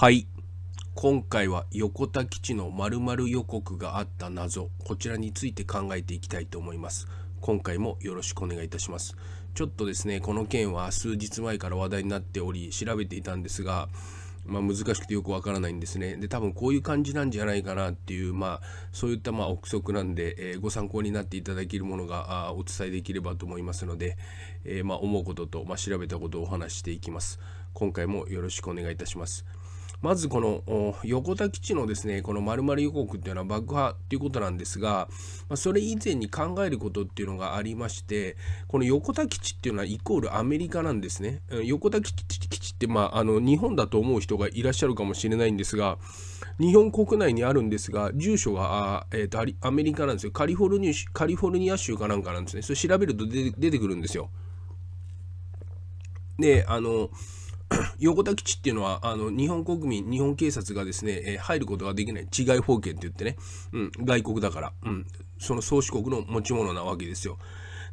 はい。今回は横田基地の〇〇予告があった謎、こちらについて考えていきたいと思います。今回もよろしくお願いいたします。ちょっとですね、この件は数日前から話題になっており、調べていたんですが、まあ、難しくてよくわからないんですね。で、多分こういう感じなんじゃないかなっていう、まあ、そういったまあ憶測なんで、えー、ご参考になっていただけるものがあお伝えできればと思いますので、えー、まあ、思うことと、まあ、調べたことをお話していきます。今回もよろしくお願いいたします。まずこの横田基地のですねこの丸々予告っていうのは爆破っていうことなんですが、まあ、それ以前に考えることっていうのがありましてこの横田基地っていうのはイコールアメリカなんですね横田基地ってまああの日本だと思う人がいらっしゃるかもしれないんですが日本国内にあるんですが住所がえーとアメリカなんですよカリフォルニカリフォルニア州かなんかなんですねそれ調べると出てくるんですよであの 横田基地っていうのはあの日本国民日本警察がですね、えー、入ることができない治外法権って言ってね、うん、外国だから、うん、その宗主国の持ち物なわけですよ。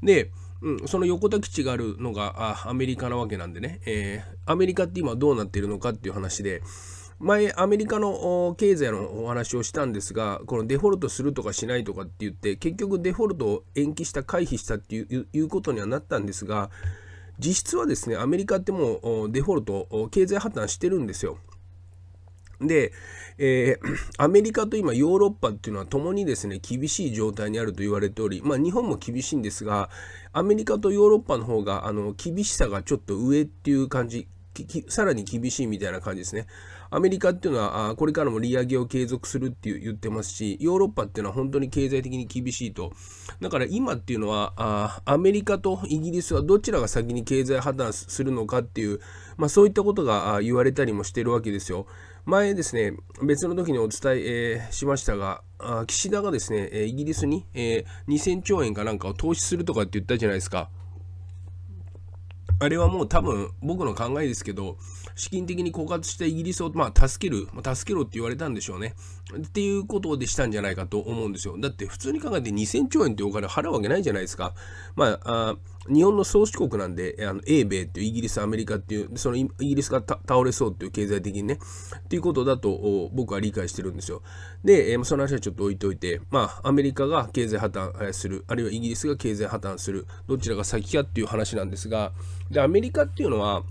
で、うん、その横田基地があるのがあアメリカなわけなんでね、えー、アメリカって今どうなっているのかっていう話で前アメリカの経済のお話をしたんですがこのデフォルトするとかしないとかって言って結局デフォルトを延期した回避したっていうことにはなったんですが実質はですね、アメリカってもうデフォルト、経済破綻してるんですよ。で、えー、アメリカと今ヨーロッパっていうのは共にですね厳しい状態にあると言われており、まあ、日本も厳しいんですがアメリカとヨーロッパの方があの厳しさがちょっと上っていう感じさらに厳しいみたいな感じですね。アメリカっていうのは、これからも利上げを継続するって言ってますし、ヨーロッパっていうのは本当に経済的に厳しいと。だから今っていうのは、アメリカとイギリスはどちらが先に経済破綻するのかっていう、まあ、そういったことが言われたりもしてるわけですよ。前ですね、別の時にお伝えしましたが、岸田がですね、イギリスに2000兆円かなんかを投資するとかって言ったじゃないですか。あれはもう多分僕の考えですけど、資金的に枯渇したイギリスを、まあ、助ける、まあ、助けろって言われたんでしょうね。っていうことでしたんじゃないかと思うんですよ。だって普通に考えて2000兆円ってお金払うわけないじゃないですか。まあ、あ日本の宗主国なんで、あの英米っていうイギリス、アメリカっていう、そのイギリスが倒れそうっていう経済的にね、っていうことだと僕は理解してるんですよ。で、えー、その話はちょっと置いといて、まあ、アメリカが経済破綻する、あるいはイギリスが経済破綻する、どちらが先かっていう話なんですが、で、アメリカっていうのは、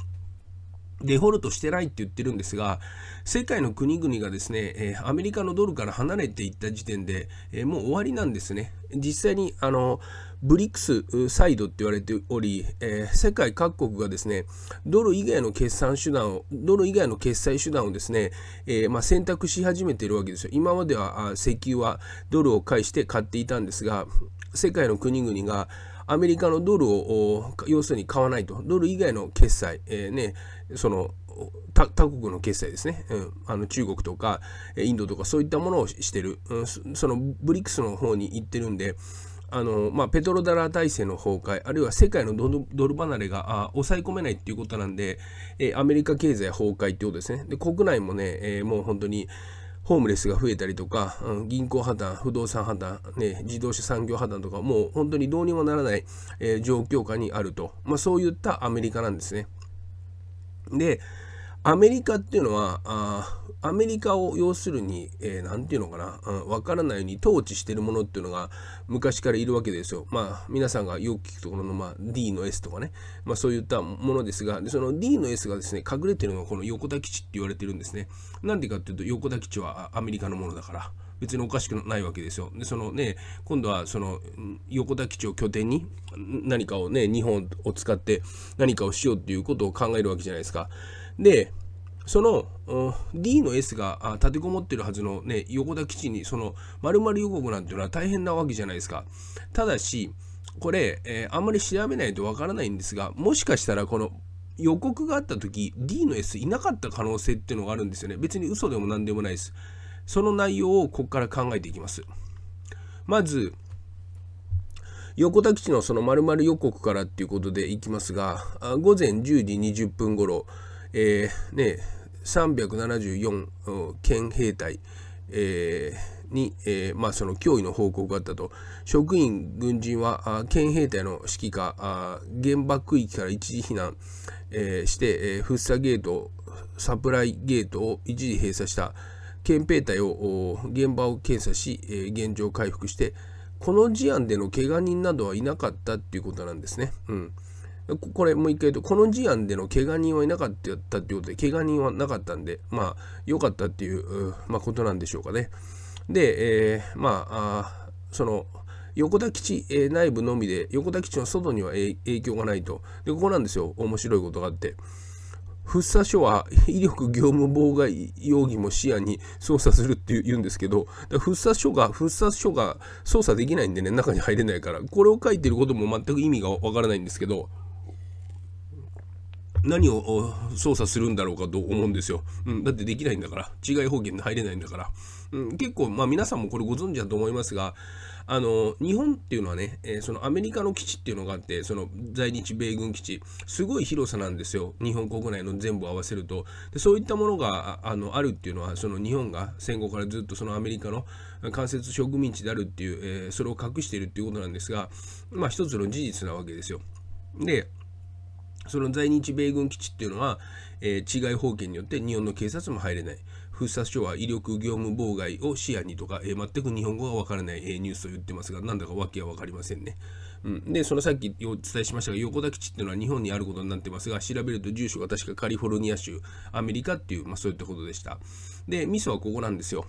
デフォルトしてないって言ってるんですが、世界の国々がですね、えアメリカのドルから離れていった時点で、えもう終わりなんですね。実際にあのブリックスサイドって言われており、えー、世界各国がですね、ドル以外の決算手段を、ドル以外の決済手段をですね、えー、まあ、選択し始めているわけですよ。今までは石油はドルを介して買っていたんですが、世界の国々がアメリカのドルを要するに買わないと、ドル以外の決済、えー、ね、その他国の決済ですね、うん、あの中国とかインドとかそういったものをしてる、うん、そのブリックスの方に行ってるんで、あのまあ、ペトロダラー体制の崩壊、あるいは世界のドル離れがあ抑え込めないっていうことなんで、えー、アメリカ経済崩壊ってことですね。で国内もね、えー、もう本当にホームレスが増えたりとか、うん、銀行破綻、不動産破綻、ね、自動車産業破綻とか、もう本当にどうにもならない、えー、状況下にあると、まあ、そういったアメリカなんですね。で、アメリカっていうのはあアメリカを要するに何、えー、て言うのかなわ、うん、分からないように統治してるものっていうのが昔からいるわけですよ。まあ皆さんがよく聞くところの、まあ、D の S とかね、まあ、そういったものですがでその D の S がですね隠れてるのがこの横田基地って言われてるんですね。なんでかっていうと横田基地はアメリカのものだから。別におかしくないわけですよ。でそのね今度はその横田基地を拠点に何かをね日本を使って何かをしようっていうことを考えるわけじゃないですか。で、その D の S が立てこもってるはずの、ね、横田基地にその丸々予告なんていうのは大変なわけじゃないですか。ただし、これ、えー、あんまり調べないとわからないんですが、もしかしたらこの予告があった時 D の S いなかった可能性っていうのがあるんですよね。別に嘘でも何でもないです。その内容をここから考えていきます。まず、横田基地のその丸々予告からっていうことでいきますが、午前10時20分頃、えー、ね、374県兵隊、えー、に、えー、まあ、その脅威の報告があったと職員軍人は県兵隊の指揮下現場区域から一時避難、えー、して、えー、フッサゲートサプライゲートを一時閉鎖した憲兵隊を現場を検査し、えー、現状回復してこの事案でのけが人などはいなかったっていうことなんですね。うんこれもう一回言うと、この事案での怪我人はいなかったってことで、怪我人はなかったんで、まあ、良かったっていう、まあ、ことなんでしょうかね。で、えー、まあその、横田基地、内部のみで、横田基地の外には、影響がないと。で、ここなんですよ、面白いことがあって。福生署は威力業務妨害容疑も視野に捜査するって言うんですけど、福生署が、福生署が捜査できないんでね、中に入れないから、これを書いてることも全く意味がわからないんですけど、何を操作するんだろうかと思うんですよ。うん、だってできないんだから、違い方言で入れないんだから。うん、結構、まあ皆さんもこれご存知だと思いますが、あの、日本っていうのはね、えー、そのアメリカの基地っていうのがあって、その在日米軍基地、すごい広さなんですよ。日本国内の全部合わせると。でそういったものがあのあるっていうのは、その日本が戦後からずっとそのアメリカの間接植民地であるっていう、えー、それを隠しているっていうことなんですが、まあ一つの事実なわけですよ。で、その在日米軍基地っていうのは、えー、違い法権によって日本の警察も入れない。封鎖所は威力業務妨害を視野にとか、えー、全く日本語がわからない、えー、ニュースを言ってますが、なんだかわけは分かりませんね。うん、で、そのさっきお伝えしましたが、横田基地っていうのは日本にあることになってますが、調べると住所が確かカリフォルニア州、アメリカっていう、まあそういったことでした。で、ミソはここなんですよ。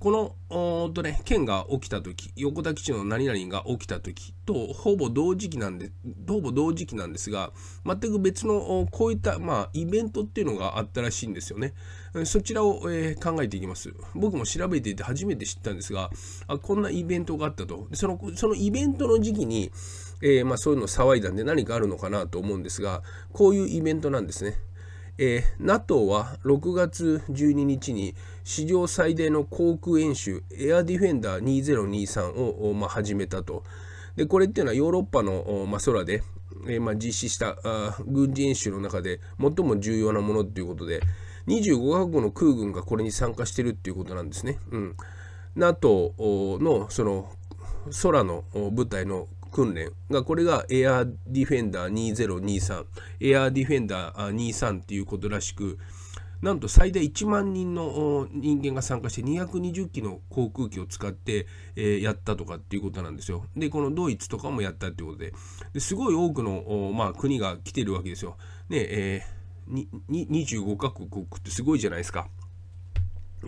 この、おとね、件が起きた時、横田基地の何々が起きた時とほぼ同時期なんで、ほぼ同時期なんですが、全く別のこういった、まあ、イベントっていうのがあったらしいんですよね。そちらを、えー、考えていきます。僕も調べていて初めて知ったんですが、あこんなイベントがあったと。そのそのイベントの時期に、えー、まあ、そういうの騒いだんで何かあるのかなと思うんですが、こういうイベントなんですね。えー、NATO は6月12日に史上最大の航空演習エアディフェンダー2023を、まあ、始めたとでこれっていうのはヨーロッパの、まあ、空で、えーまあ、実施したあ軍事演習の中で最も重要なものということで25カ国の空軍がこれに参加してるっていうことなんですね。うん、NATO のその空の部隊の訓練が、これがエアディフェンダー2023、エアーディフェンダー23っていうことらしく、なんと最大1万人の人間が参加して220機の航空機を使って、えやったとかっていうことなんですよ。で、このドイツとかもやったってことで、ですごい多くの、まあ、国が来てるわけですよ。ねえー、25カ国ってすごいじゃないですか。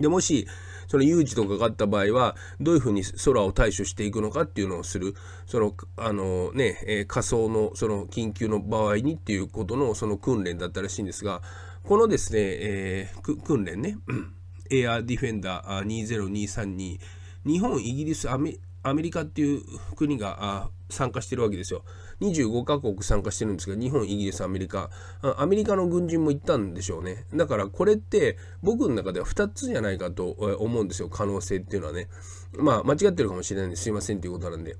でもしその有事とかがあった場合はどういうふうに空を対処していくのかっていうのをするそのあのね、えー、仮想のその緊急の場合にっていうことのその訓練だったらしいんですがこのですね、えー、訓練ね エアディフェンダー2023に日本イギリスアメリカっていう国が参加してるわけですよ。25カ国参加してるんですけど、日本、イギリス、アメリカ、アメリカの軍人も行ったんでしょうね。だからこれって僕の中では2つじゃないかと思うんですよ、可能性っていうのはね。まあ、間違ってるかもしれないんですいませんっていうことなんで。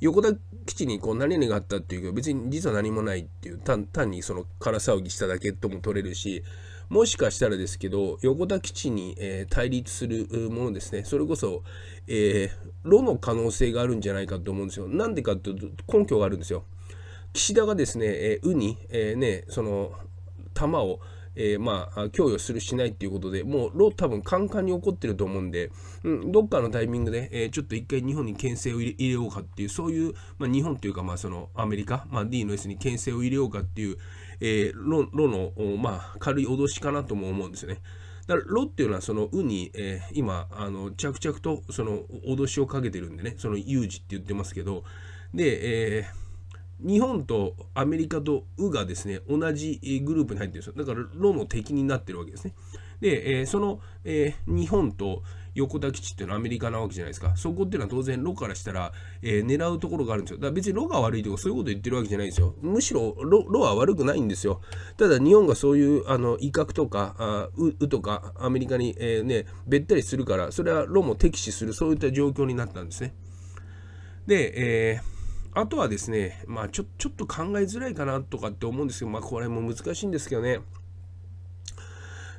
横田基地にこう何々があったっていうけど別に実は何もないっていう単にその空騒ぎしただけとも取れるしもしかしたらですけど、横田基地に、えー、対立するものですね、それこそ、えー、炉の可能性があるんじゃないかと思うんですよ。なんでかというと、根拠があるんですよ。岸田がですね、えー、ウに、えー、ね、その、弾を、えー、まあ、供与するしないっていうことでもうロ多分カンカンに起こってると思うんで、うん、どっかのタイミングで、えー、ちょっと一回日本に牽制を入れようかっていうそういう、まあ、日本というか、まあ、そのアメリカ、まあ、D の S に牽制を入れようかっていう、えー、ロロの、まあ、軽い脅しかなとも思うんですよね。だからロっていうのはそのウに、えー、今あの着々とその脅しをかけてるんでねその有事って言ってますけどで、えー、日本とアメリカとウがですね同じグループに入ってるんですよだからロの敵になってるわけですねで、えー、その、え日本と、横田基地っていうのはアメリカなわけじゃないですか。そこっていうのは当然、ロからしたら、えー、狙うところがあるんですよ。だから別にロが悪いとかそういうこと言ってるわけじゃないんですよ。むしろロ、ロは悪くないんですよ。ただ、日本がそういうあの威嚇とか、あうとか、アメリカに、えー、ね、べったりするから、それはロも敵視する、そういった状況になったんですね。で、えーあとはですね、まあちょ、ちょっと考えづらいかなとかって思うんですけど、まあこれも難しいんですけどね、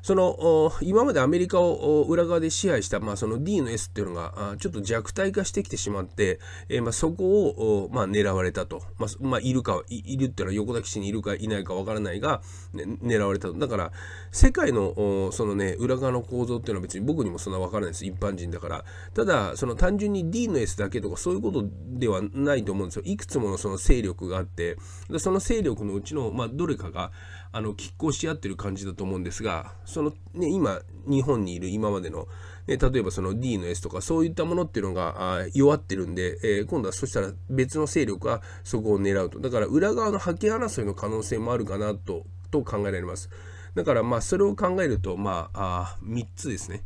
その今までアメリカを裏側で支配した、まあ、その D の S っていうのがちょっと弱体化してきてしまって、えー、まあ、そこを、まあ、狙われたと、まあ、まあ、いるかいるっていうのは横田基地にいるかいないかわからないが、ね、狙われたとだから世界のその、ね、裏側の構造っていうのは別に僕にもそんなわからないです一般人だからただその単純に D の S だけとかそういうことではないと思うんですよいくつものその勢力があってその勢力のうちの、まあ、どれかがあの拮抗し合ってる感じだと思うんですがその、ね、今日本にいる今までの、ね、例えばその D の S とかそういったものっていうのが弱ってるんで、えー、今度はそしたら別の勢力がそこを狙うとだから裏側の覇権争いの可能性もあるかなとと考えられますだからまあそれを考えるとまああ3つですね、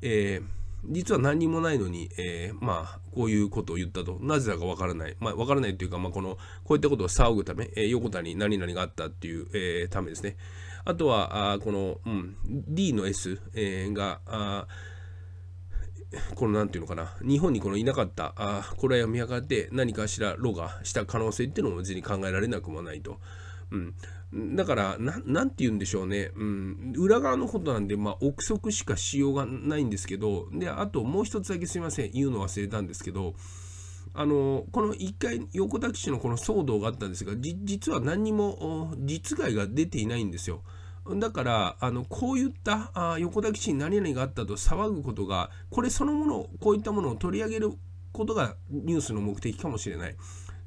えー実は何もないのに、えー、まあ、こういうことを言ったと。なぜだかわからない。まあ、わからないというか、まあ、この、こういったことを騒ぐため、えー、横田に何々があったっていう、えー、ためですね。あとは、あこの、うん、D の S、えー、が、あこの何て言うのかな、日本にこのいなかったあこれは見計がって何かしらロがした可能性っていうのも別に考えられなくもないと。うん、だから、なんて言うんでしょうね。うん。裏側のことなんで、まあ、憶測しかしようがないんですけど、で、あともう一つだけすいません。言うの忘れたんですけど、あの、この一回、横田基地のこの騒動があったんですが、実は何にも実害が出ていないんですよ。だから、あのこういったあ横田基地に何々があったと騒ぐことが、これそのもの、こういったものを取り上げることがニュースの目的かもしれない。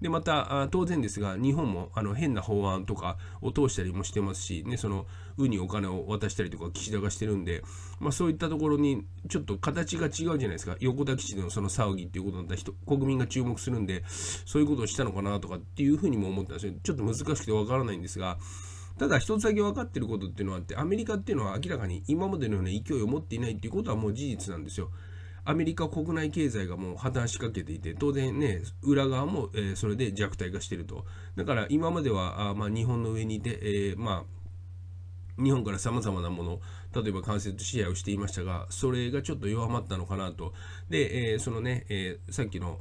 で、また、当然ですが、日本もあの変な法案とかを通したりもしてますし、ね、その、ウにお金を渡したりとか、岸田がしてるんで、まあ、そういったところに、ちょっと形が違うじゃないですか。横田基地のその騒ぎっていうことだった人、国民が注目するんで、そういうことをしたのかなとかっていうふうにも思ったんですよ。ちょっと難しくてわからないんですが、ただ一つだけ分かってることっていうのはあって、アメリカっていうのは明らかに今までのような勢いを持っていないっていうことはもう事実なんですよ。アメリカ国内経済がもう破綻しかけていて、当然ね、裏側も、えそれで弱体化してると。だから今までは、あまあ、日本の上にいて、えー、まあ、日本からさまざまなもの例えば間接支配をしていましたがそれがちょっと弱まったのかなとで、えー、そのね、えー、さっきの、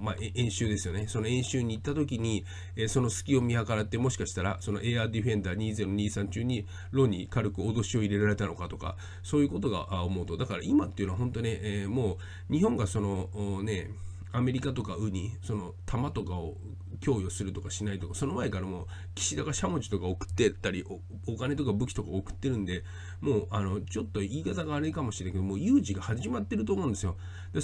まあ、演習ですよねその演習に行った時に、えー、その隙を見計らってもしかしたらそのアーディフェンダー2023中にロに軽く脅しを入れられたのかとかそういうことが思うとだから今っていうのは本当ね、えもう日本がそのねアメリカとかウにその弾とかを供与するとかしないとかその前からもう岸田がしゃもじとか送ってったりお金とか武器とか送ってるんでもうあのちょっと言い方が悪いかもしれないけどもう有事が始まってると思うんですよ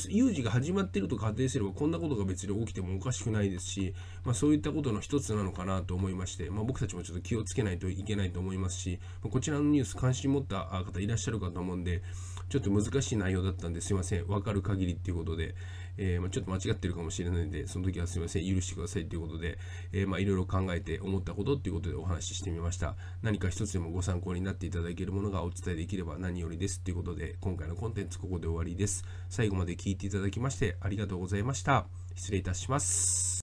有事が始まっていると仮定すれば、こんなことが別に起きてもおかしくないですし、まあ、そういったことの一つなのかなと思いまして、まあ、僕たちもちょっと気をつけないといけないと思いますし、まあ、こちらのニュース関心持った方いらっしゃるかと思うんで、ちょっと難しい内容だったんですいません。わかる限りっていうことで、えー、まちょっと間違ってるかもしれないんで、その時はすいません。許してくださいということで、えまいろいろ考えて思ったことっていうことでお話ししてみました。何か一つでもご参考になっていただけるものがお伝えできれば何よりですということで、今回のコンテンツここで終わりです。最後まで聞いていただきましてありがとうございました。失礼いたします。